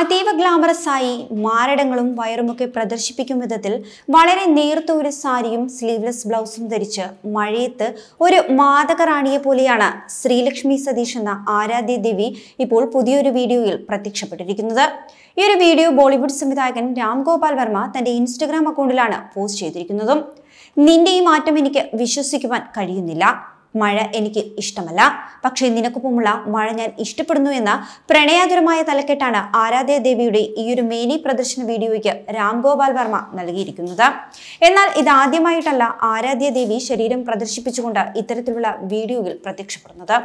അതീവ ഗ്ലാമറസായി മാരടങ്ങളും വയറുമൊക്കെ പ്രദർശിപ്പിക്കും വിധത്തിൽ വളരെ നേർത്ത ഒരു സാരിയും സ്ലീവ്ലെസ് ബ്ലൗസും ധരിച്ച് മഴയത്ത് ഒരു മാതകറാണിയെ പോലെയാണ് ശ്രീലക്ഷ്മി സതീഷ് എന്ന ആരാധ്യ ദേവി ഇപ്പോൾ പുതിയൊരു വീഡിയോയിൽ പ്രത്യക്ഷപ്പെട്ടിരിക്കുന്നത് ഈ ഒരു വീഡിയോ ബോളിവുഡ് സംവിധായകൻ രാംഗോപാൽ വർമ്മ തന്റെ ഇൻസ്റ്റഗ്രാം അക്കൗണ്ടിലാണ് പോസ്റ്റ് ചെയ്തിരിക്കുന്നതും നിന്റെ ഈ മാറ്റം എനിക്ക് വിശ്വസിക്കുവാൻ കഴിയുന്നില്ല മഴ എനിക്ക് ഇഷ്ടമല്ല പക്ഷേ നിനക്കൊപ്പമുള്ള മഴ ഞാൻ ഇഷ്ടപ്പെടുന്നു എന്ന പ്രണയാതുരമായ തലക്കെട്ടാണ് ആരാധ്യ ദേവിയുടെ ഈ ഒരു മേനി പ്രദർശന വീഡിയോയ്ക്ക് ഗോപാൽ വർമ്മ നൽകിയിരിക്കുന്നത് എന്നാൽ ഇതാദ്യമായിട്ടല്ല ആരാധ്യ ദേവി ശരീരം പ്രദർശിപ്പിച്ചുകൊണ്ട് ഇത്തരത്തിലുള്ള വീഡിയോയിൽ പ്രത്യക്ഷപ്പെടുന്നത്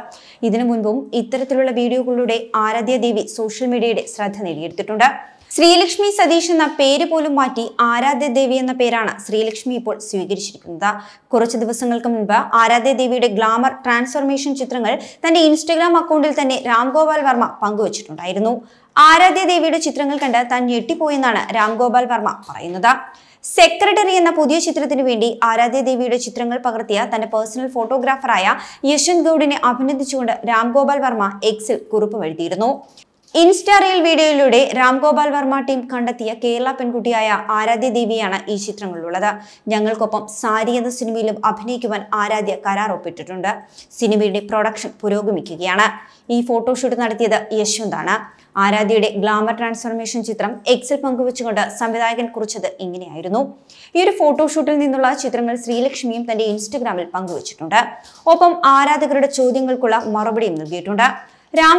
ഇതിനു മുൻപും ഇത്തരത്തിലുള്ള വീഡിയോകളിലൂടെ ആരാധ്യ ദേവി സോഷ്യൽ മീഡിയയുടെ ശ്രദ്ധ നേടിയെടുത്തിട്ടുണ്ട് ശ്രീലക്ഷ്മി സതീഷ് എന്ന പേര് പോലും മാറ്റി ആരാധ്യ ദേവി എന്ന പേരാണ് ശ്രീലക്ഷ്മി ഇപ്പോൾ സ്വീകരിച്ചിരിക്കുന്നത് കുറച്ച് ദിവസങ്ങൾക്ക് മുൻപ് ആരാധ്യ ദേവിയുടെ ഗ്ലാമർ ട്രാൻസ്ഫോർമേഷൻ ചിത്രങ്ങൾ തന്റെ ഇൻസ്റ്റഗ്രാം അക്കൗണ്ടിൽ തന്നെ രാംഗോപാൽ വർമ്മ പങ്കുവച്ചിട്ടുണ്ടായിരുന്നു ദേവിയുടെ ചിത്രങ്ങൾ കണ്ട് താൻ ഞെട്ടിപ്പോയെന്നാണ് രാംഗോപാൽ വർമ്മ പറയുന്നത് സെക്രട്ടറി എന്ന പുതിയ ചിത്രത്തിനു വേണ്ടി ആരാധ്യ ദേവിയുടെ ചിത്രങ്ങൾ പകർത്തിയ തന്റെ പേഴ്സണൽ ഫോട്ടോഗ്രാഫറായ യശ്വന്ത് ഗൌഡിനെ അഭിനന്ദിച്ചുകൊണ്ട് രാംഗോപാൽ വർമ്മ എക്സിൽ കുറിപ്പ് എഴുതിയിരുന്നു ഇൻസ്റ്റാ റീൽ വീഡിയോയിലൂടെ രാംഗോപാൽ വർമ്മ ടീം കണ്ടെത്തിയ കേരള പെൺകുട്ടിയായ ആരാധ്യ ദേവിയാണ് ഈ ചിത്രങ്ങളിലുള്ളത് ഞങ്ങൾക്കൊപ്പം സാരി എന്ന സിനിമയിലും അഭിനയിക്കുവാൻ ആരാധ്യ കരാർ ഒപ്പിട്ടിട്ടുണ്ട് സിനിമയുടെ പ്രൊഡക്ഷൻ പുരോഗമിക്കുകയാണ് ഈ ഫോട്ടോഷൂട്ട് നടത്തിയത് യശ്വന്താണ് ആരാധ്യയുടെ ഗ്ലാമർ ട്രാൻസ്ഫോർമേഷൻ ചിത്രം എക്സിൽ പങ്കുവച്ചുകൊണ്ട് സംവിധായകൻ കുറിച്ചത് ഇങ്ങനെയായിരുന്നു ഈ ഒരു ഫോട്ടോഷൂട്ടിൽ നിന്നുള്ള ചിത്രങ്ങൾ ശ്രീലക്ഷ്മിയും തന്റെ ഇൻസ്റ്റഗ്രാമിൽ പങ്കുവച്ചിട്ടുണ്ട് ഒപ്പം ആരാധകരുടെ ചോദ്യങ്ങൾക്കുള്ള മറുപടിയും നൽകിയിട്ടുണ്ട്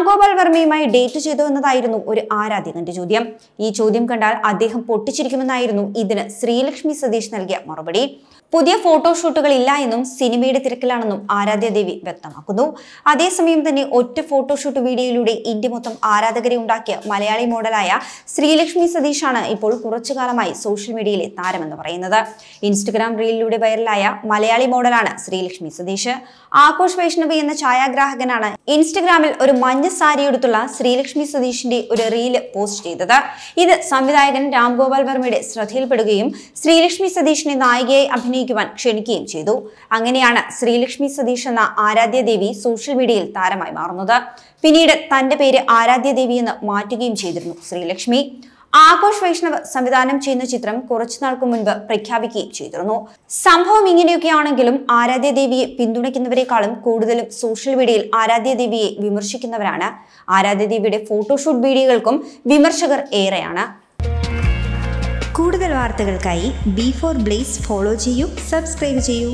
ഗോപാൽ വർമ്മയുമായി ഡേറ്റ് ചെയ്തു എന്നതായിരുന്നു ഒരു ആരാധകന്റെ ചോദ്യം ഈ ചോദ്യം കണ്ടാൽ അദ്ദേഹം പൊട്ടിച്ചിരിക്കുമെന്നായിരുന്നു ഇതിന് ശ്രീലക്ഷ്മി സതീഷ് നൽകിയ മറുപടി പുതിയ ഫോട്ടോഷൂട്ടുകളില്ല എന്നും സിനിമയുടെ തിരക്കിലാണെന്നും ദേവി വ്യക്തമാക്കുന്നു അതേസമയം തന്നെ ഒറ്റ ഫോട്ടോഷൂട്ട് വീഡിയോയിലൂടെ ഇന്ത്യ മൊത്തം ആരാധകരെ ഉണ്ടാക്കിയ മലയാളി മോഡലായ ശ്രീലക്ഷ്മി സതീഷാണ് ഇപ്പോൾ കുറച്ചു കാലമായി സോഷ്യൽ മീഡിയയിലെ താരമെന്ന് പറയുന്നത് ഇൻസ്റ്റഗ്രാം റീലിലൂടെ വൈറലായ മലയാളി മോഡലാണ് ശ്രീലക്ഷ്മി സതീഷ് ആഘോഷ് വൈഷ്ണവ് എന്ന ഛായാഗ്രാഹകനാണ് ഇൻസ്റ്റഗ്രാമിൽ ഒരു മഞ്ഞ സാരി എടുത്തുള്ള ശ്രീലക്ഷ്മി സതീഷിന്റെ ഒരു റീല് പോസ്റ്റ് ചെയ്തത് ഇത് സംവിധായകൻ രാംഗോപാൽ വർമ്മയുടെ ശ്രദ്ധയിൽപ്പെടുകയും ശ്രീലക്ഷ്മി സതീഷിനെ നായികയായി അഭിനയിച്ചു അഭിനയിക്കുവാൻ ക്ഷണിക്കുകയും ചെയ്തു അങ്ങനെയാണ് ശ്രീലക്ഷ്മി സതീഷ് എന്ന ആരാധ്യദേവി സോഷ്യൽ മീഡിയയിൽ താരമായി മാറുന്നത് പിന്നീട് തന്റെ പേര് ആരാധ്യദേവി എന്ന് മാറ്റുകയും ചെയ്തിരുന്നു ശ്രീലക്ഷ്മി ആഘോഷ് വൈഷ്ണവ് സംവിധാനം ചെയ്യുന്ന ചിത്രം കുറച്ചുനാൾക്ക് മുൻപ് പ്രഖ്യാപിക്കുകയും ചെയ്തിരുന്നു സംഭവം ഇങ്ങനെയൊക്കെ ആണെങ്കിലും ആരാധ്യദേവിയെ പിന്തുണയ്ക്കുന്നവരെക്കാളും കൂടുതലും സോഷ്യൽ മീഡിയയിൽ ആരാധ്യദേവിയെ വിമർശിക്കുന്നവരാണ് ആരാധ്യദേവിയുടെ ഫോട്ടോഷൂട്ട് വീഡിയോകൾക്കും വിമർശകർ ഏറെയാണ് കൂടുതൽ വാർത്തകൾക്കായി ബി ഫോർ ബ്ലേസ് ഫോളോ ചെയ്യൂ സബ്സ്ക്രൈബ് ചെയ്യൂ